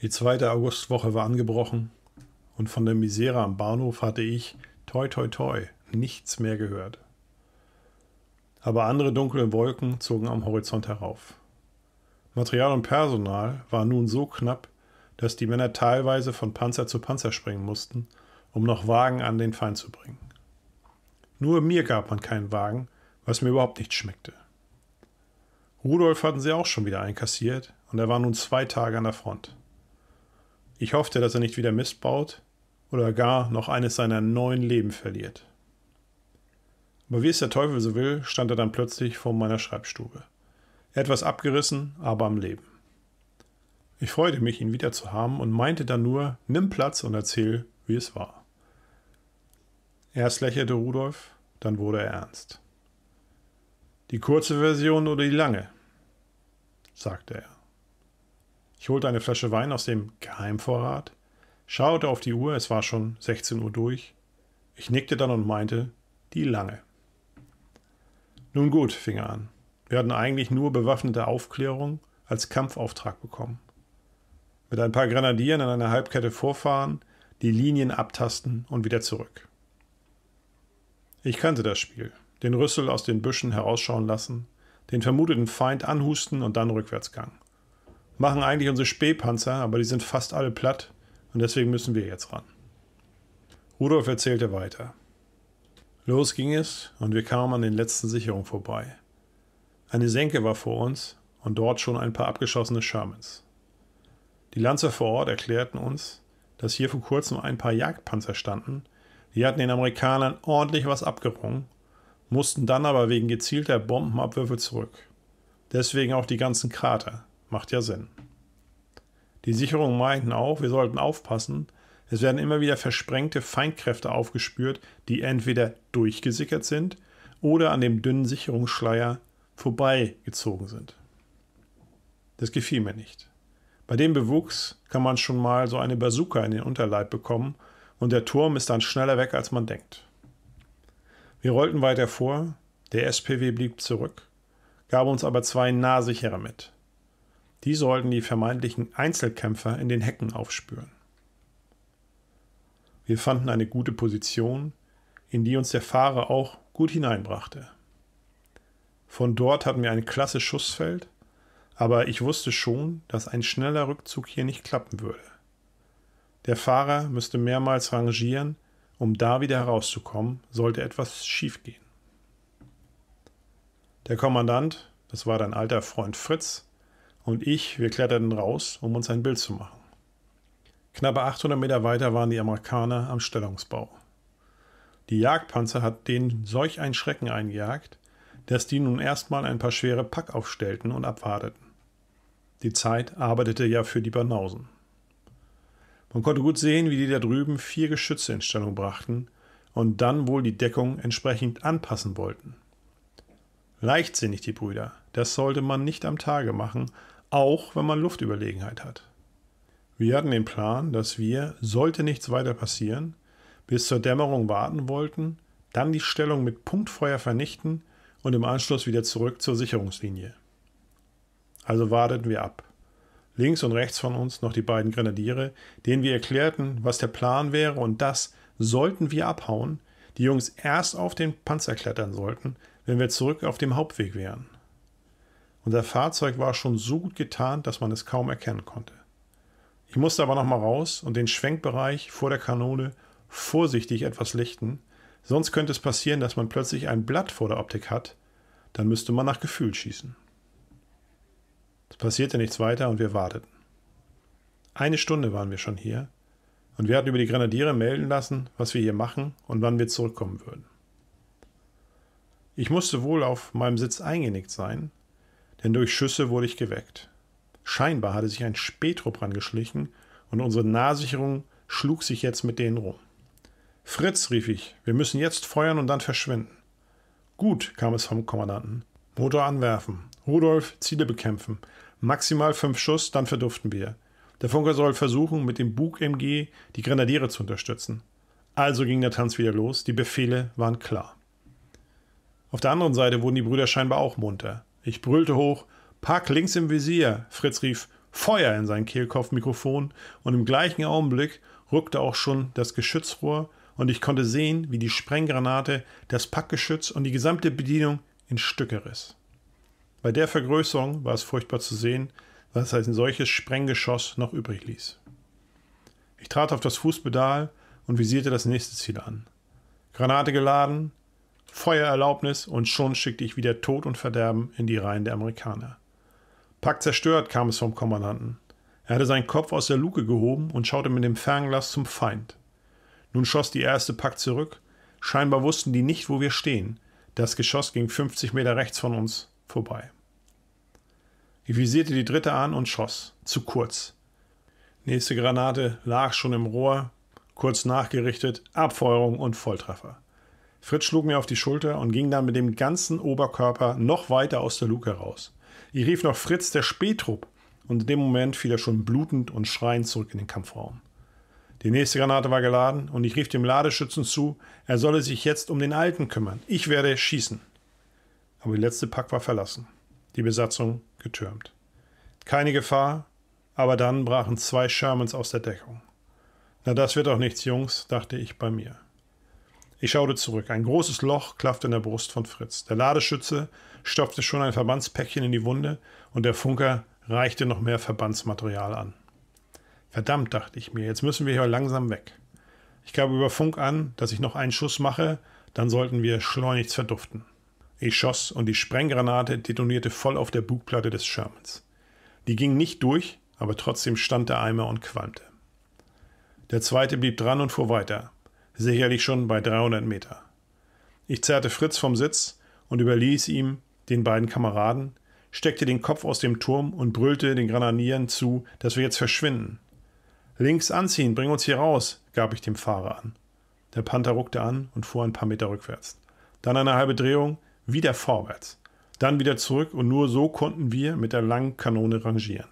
Die zweite Augustwoche war angebrochen und von der Misere am Bahnhof hatte ich, toi toi toi, nichts mehr gehört. Aber andere dunkle Wolken zogen am Horizont herauf. Material und Personal war nun so knapp, dass die Männer teilweise von Panzer zu Panzer springen mussten, um noch Wagen an den Feind zu bringen. Nur mir gab man keinen Wagen, was mir überhaupt nicht schmeckte. Rudolf hatten sie auch schon wieder einkassiert und er war nun zwei Tage an der Front. Ich hoffte, dass er nicht wieder Mist baut oder gar noch eines seiner neuen Leben verliert. Aber wie es der Teufel so will, stand er dann plötzlich vor meiner Schreibstube. Etwas abgerissen, aber am Leben. Ich freute mich, ihn wieder zu haben und meinte dann nur, nimm Platz und erzähl, wie es war. Erst lächelte Rudolf, dann wurde er ernst. Die kurze Version oder die lange? sagte er. Ich holte eine Flasche Wein aus dem Geheimvorrat, schaute auf die Uhr, es war schon 16 Uhr durch. Ich nickte dann und meinte, die lange. Nun gut, fing er an. Wir hatten eigentlich nur bewaffnete Aufklärung als Kampfauftrag bekommen. Mit ein paar Grenadieren in einer Halbkette vorfahren, die Linien abtasten und wieder zurück. Ich kannte das Spiel. Den Rüssel aus den Büschen herausschauen lassen, den vermuteten Feind anhusten und dann rückwärts Rückwärtsgang machen eigentlich unsere Spähpanzer, aber die sind fast alle platt und deswegen müssen wir jetzt ran. Rudolf erzählte weiter. Los ging es und wir kamen an den letzten Sicherungen vorbei. Eine Senke war vor uns und dort schon ein paar abgeschossene Shermans. Die Lanzer vor Ort erklärten uns, dass hier vor kurzem ein paar Jagdpanzer standen, die hatten den Amerikanern ordentlich was abgerungen, mussten dann aber wegen gezielter Bombenabwürfe zurück. Deswegen auch die ganzen Krater. Macht ja Sinn. Die Sicherungen meinten auch, wir sollten aufpassen, es werden immer wieder versprengte Feindkräfte aufgespürt, die entweder durchgesickert sind oder an dem dünnen Sicherungsschleier vorbeigezogen sind. Das gefiel mir nicht. Bei dem Bewuchs kann man schon mal so eine Bazooka in den Unterleib bekommen und der Turm ist dann schneller weg, als man denkt. Wir rollten weiter vor, der SPW blieb zurück, gab uns aber zwei nahsichere mit. Die sollten die vermeintlichen Einzelkämpfer in den Hecken aufspüren. Wir fanden eine gute Position, in die uns der Fahrer auch gut hineinbrachte. Von dort hatten wir ein klasse Schussfeld, aber ich wusste schon, dass ein schneller Rückzug hier nicht klappen würde. Der Fahrer müsste mehrmals rangieren, um da wieder herauszukommen, sollte etwas schiefgehen. Der Kommandant, das war dein alter Freund Fritz, und ich, wir kletterten raus, um uns ein Bild zu machen. Knappe 800 Meter weiter waren die Amerikaner am Stellungsbau. Die Jagdpanzer hat denen solch einen Schrecken eingejagt, dass die nun erstmal ein paar schwere Pack aufstellten und abwarteten. Die Zeit arbeitete ja für die Banausen. Man konnte gut sehen, wie die da drüben vier Geschütze in Stellung brachten und dann wohl die Deckung entsprechend anpassen wollten. Leichtsinnig die Brüder, das sollte man nicht am Tage machen, auch wenn man Luftüberlegenheit hat. Wir hatten den Plan, dass wir, sollte nichts weiter passieren, bis zur Dämmerung warten wollten, dann die Stellung mit Punktfeuer vernichten und im Anschluss wieder zurück zur Sicherungslinie. Also warteten wir ab. Links und rechts von uns noch die beiden Grenadiere, denen wir erklärten, was der Plan wäre und dass, sollten wir abhauen, die Jungs erst auf den Panzer klettern sollten, wenn wir zurück auf dem Hauptweg wären. Unser Fahrzeug war schon so gut getarnt, dass man es kaum erkennen konnte. Ich musste aber nochmal raus und den Schwenkbereich vor der Kanone vorsichtig etwas lichten, sonst könnte es passieren, dass man plötzlich ein Blatt vor der Optik hat, dann müsste man nach Gefühl schießen. Es passierte nichts weiter und wir warteten. Eine Stunde waren wir schon hier und wir hatten über die Grenadiere melden lassen, was wir hier machen und wann wir zurückkommen würden. Ich musste wohl auf meinem Sitz eingenickt sein, denn durch Schüsse wurde ich geweckt. Scheinbar hatte sich ein Spätrupp rangeschlichen und unsere Nahsicherung schlug sich jetzt mit denen rum. Fritz, rief ich, wir müssen jetzt feuern und dann verschwinden. Gut, kam es vom Kommandanten. Motor anwerfen. Rudolf, Ziele bekämpfen. Maximal fünf Schuss, dann verduften wir. Der Funker soll versuchen, mit dem Bug-MG die Grenadiere zu unterstützen. Also ging der Tanz wieder los, die Befehle waren klar. Auf der anderen Seite wurden die Brüder scheinbar auch munter. Ich brüllte hoch, Pack links im Visier. Fritz rief Feuer in sein Kehlkopfmikrofon und im gleichen Augenblick rückte auch schon das Geschützrohr und ich konnte sehen, wie die Sprenggranate das Packgeschütz und die gesamte Bedienung in Stücke riss. Bei der Vergrößerung war es furchtbar zu sehen, was ein solches Sprenggeschoss noch übrig ließ. Ich trat auf das Fußpedal und visierte das nächste Ziel an. Granate geladen, Feuererlaubnis und schon schickte ich wieder Tod und Verderben in die Reihen der Amerikaner. Pack zerstört kam es vom Kommandanten. Er hatte seinen Kopf aus der Luke gehoben und schaute mit dem Fernglas zum Feind. Nun schoss die erste Pack zurück. Scheinbar wussten die nicht, wo wir stehen. Das Geschoss ging 50 Meter rechts von uns vorbei. Ich visierte die dritte an und schoss. Zu kurz. Nächste Granate lag schon im Rohr. Kurz nachgerichtet, Abfeuerung und Volltreffer. Fritz schlug mir auf die Schulter und ging dann mit dem ganzen Oberkörper noch weiter aus der Luke raus. Ich rief noch Fritz der Spätrupp, und in dem Moment fiel er schon blutend und schreiend zurück in den Kampfraum. Die nächste Granate war geladen und ich rief dem Ladeschützen zu, er solle sich jetzt um den Alten kümmern. Ich werde schießen. Aber die letzte Pack war verlassen. Die Besatzung getürmt. Keine Gefahr, aber dann brachen zwei Shermans aus der Deckung. Na, das wird doch nichts, Jungs, dachte ich bei mir. Ich schaute zurück. Ein großes Loch klaffte in der Brust von Fritz. Der Ladeschütze stopfte schon ein Verbandspäckchen in die Wunde und der Funker reichte noch mehr Verbandsmaterial an. Verdammt, dachte ich mir, jetzt müssen wir hier langsam weg. Ich gab über Funk an, dass ich noch einen Schuss mache, dann sollten wir schleunigst verduften. Ich schoss und die Sprenggranate detonierte voll auf der Bugplatte des Shermans. Die ging nicht durch, aber trotzdem stand der Eimer und qualmte. Der zweite blieb dran und fuhr weiter sicherlich schon bei 300 Meter. Ich zerrte Fritz vom Sitz und überließ ihm, den beiden Kameraden, steckte den Kopf aus dem Turm und brüllte den Granadieren zu, dass wir jetzt verschwinden. Links anziehen, bring uns hier raus, gab ich dem Fahrer an. Der Panther ruckte an und fuhr ein paar Meter rückwärts. Dann eine halbe Drehung, wieder vorwärts. Dann wieder zurück und nur so konnten wir mit der langen Kanone rangieren.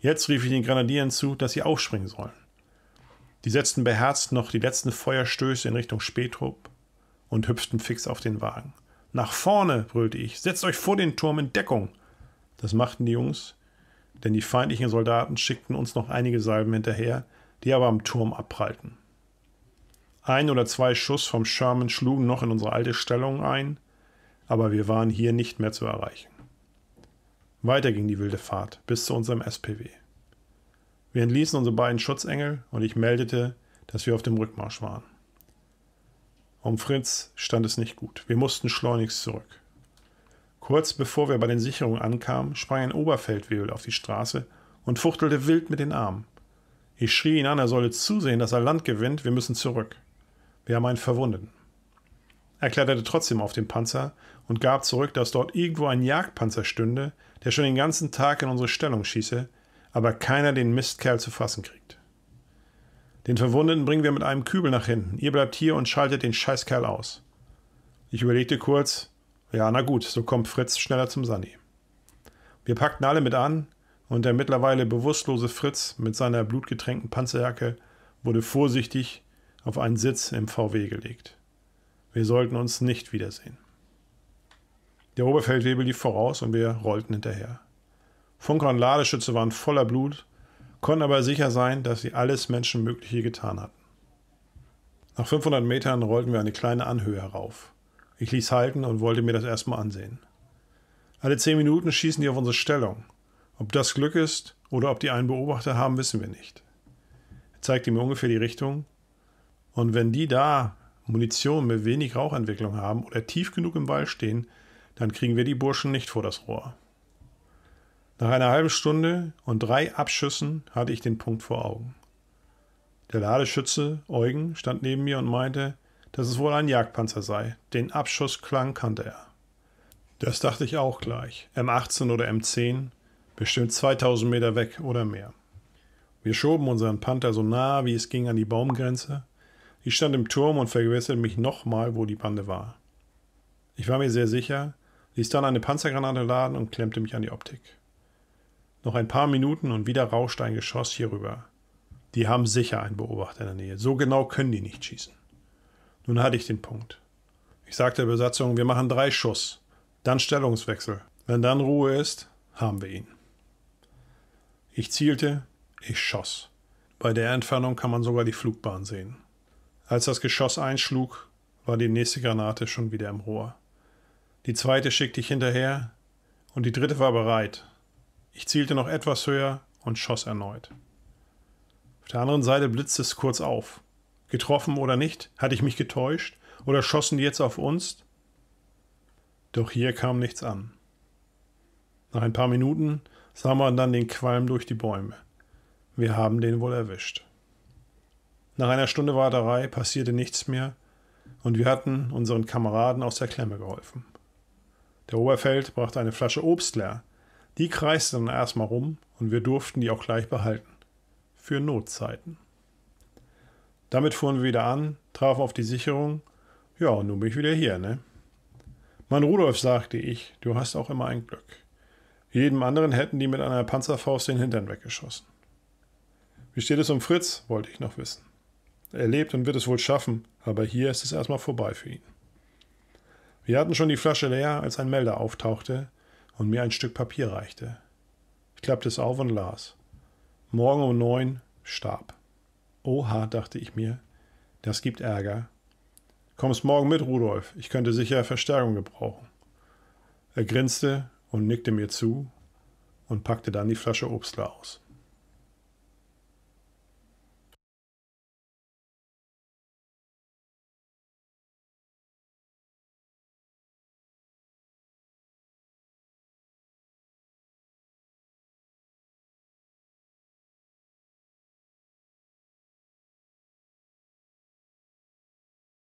Jetzt rief ich den Grenadieren zu, dass sie aufspringen sollen. Die setzten beherzt noch die letzten Feuerstöße in Richtung Spätrup und hüpften fix auf den Wagen. Nach vorne, brüllte ich, setzt euch vor den Turm in Deckung. Das machten die Jungs, denn die feindlichen Soldaten schickten uns noch einige Salben hinterher, die aber am Turm abprallten. Ein oder zwei Schuss vom Sherman schlugen noch in unsere alte Stellung ein, aber wir waren hier nicht mehr zu erreichen. Weiter ging die wilde Fahrt bis zu unserem SPW. Wir entließen unsere beiden Schutzengel und ich meldete, dass wir auf dem Rückmarsch waren. Um Fritz stand es nicht gut. Wir mussten schleunigst zurück. Kurz bevor wir bei den Sicherungen ankamen, sprang ein Oberfeldwebel auf die Straße und fuchtelte wild mit den Armen. Ich schrie ihn an, er solle zusehen, dass er Land gewinnt, wir müssen zurück. Wir haben einen Verwundeten. Er kletterte trotzdem auf den Panzer und gab zurück, dass dort irgendwo ein Jagdpanzer stünde, der schon den ganzen Tag in unsere Stellung schieße, aber keiner den Mistkerl zu fassen kriegt. Den Verwundeten bringen wir mit einem Kübel nach hinten. Ihr bleibt hier und schaltet den Scheißkerl aus. Ich überlegte kurz, ja, na gut, so kommt Fritz schneller zum Sani. Wir packten alle mit an und der mittlerweile bewusstlose Fritz mit seiner blutgetränkten Panzerjacke wurde vorsichtig auf einen Sitz im VW gelegt. Wir sollten uns nicht wiedersehen. Der Oberfeldwebel lief voraus und wir rollten hinterher. Funker und Ladeschütze waren voller Blut, konnten aber sicher sein, dass sie alles Menschenmögliche getan hatten. Nach 500 Metern rollten wir eine kleine Anhöhe herauf. Ich ließ halten und wollte mir das erstmal ansehen. Alle zehn Minuten schießen die auf unsere Stellung. Ob das Glück ist oder ob die einen Beobachter haben, wissen wir nicht. Er zeigte mir ungefähr die Richtung. Und wenn die da Munition mit wenig Rauchentwicklung haben oder tief genug im Wald stehen, dann kriegen wir die Burschen nicht vor das Rohr. Nach einer halben Stunde und drei Abschüssen hatte ich den Punkt vor Augen. Der Ladeschütze Eugen stand neben mir und meinte, dass es wohl ein Jagdpanzer sei. Den Abschussklang kannte er. Das dachte ich auch gleich. M18 oder M10, bestimmt 2000 Meter weg oder mehr. Wir schoben unseren Panther so nah, wie es ging, an die Baumgrenze. Ich stand im Turm und vergewisserte mich nochmal, wo die Bande war. Ich war mir sehr sicher, ließ dann eine Panzergranate laden und klemmte mich an die Optik. Noch ein paar Minuten und wieder rauscht ein Geschoss hierüber. Die haben sicher einen Beobachter in der Nähe. So genau können die nicht schießen. Nun hatte ich den Punkt. Ich sagte der Besatzung, wir machen drei Schuss, dann Stellungswechsel. Wenn dann Ruhe ist, haben wir ihn. Ich zielte, ich schoss. Bei der Entfernung kann man sogar die Flugbahn sehen. Als das Geschoss einschlug, war die nächste Granate schon wieder im Rohr. Die zweite schickte ich hinterher und die dritte war bereit, ich zielte noch etwas höher und schoss erneut. Auf der anderen Seite blitzte es kurz auf. Getroffen oder nicht, hatte ich mich getäuscht oder schossen die jetzt auf uns? Doch hier kam nichts an. Nach ein paar Minuten sah man dann den Qualm durch die Bäume. Wir haben den wohl erwischt. Nach einer Stunde Warterei passierte nichts mehr und wir hatten unseren Kameraden aus der Klemme geholfen. Der Oberfeld brachte eine Flasche Obst leer die kreiste dann erstmal rum und wir durften die auch gleich behalten. Für Notzeiten. Damit fuhren wir wieder an, trafen auf die Sicherung. Ja, und nun bin ich wieder hier, ne? Mein Rudolf, sagte ich, du hast auch immer ein Glück. Jedem anderen hätten die mit einer Panzerfaust den Hintern weggeschossen. Wie steht es um Fritz? wollte ich noch wissen. Er lebt und wird es wohl schaffen, aber hier ist es erstmal vorbei für ihn. Wir hatten schon die Flasche leer, als ein Melder auftauchte, und mir ein Stück Papier reichte. Ich klappte es auf und las. Morgen um neun starb. Oha, dachte ich mir, das gibt Ärger. Kommst morgen mit, Rudolf, ich könnte sicher Verstärkung gebrauchen. Er grinste und nickte mir zu und packte dann die Flasche Obstler aus.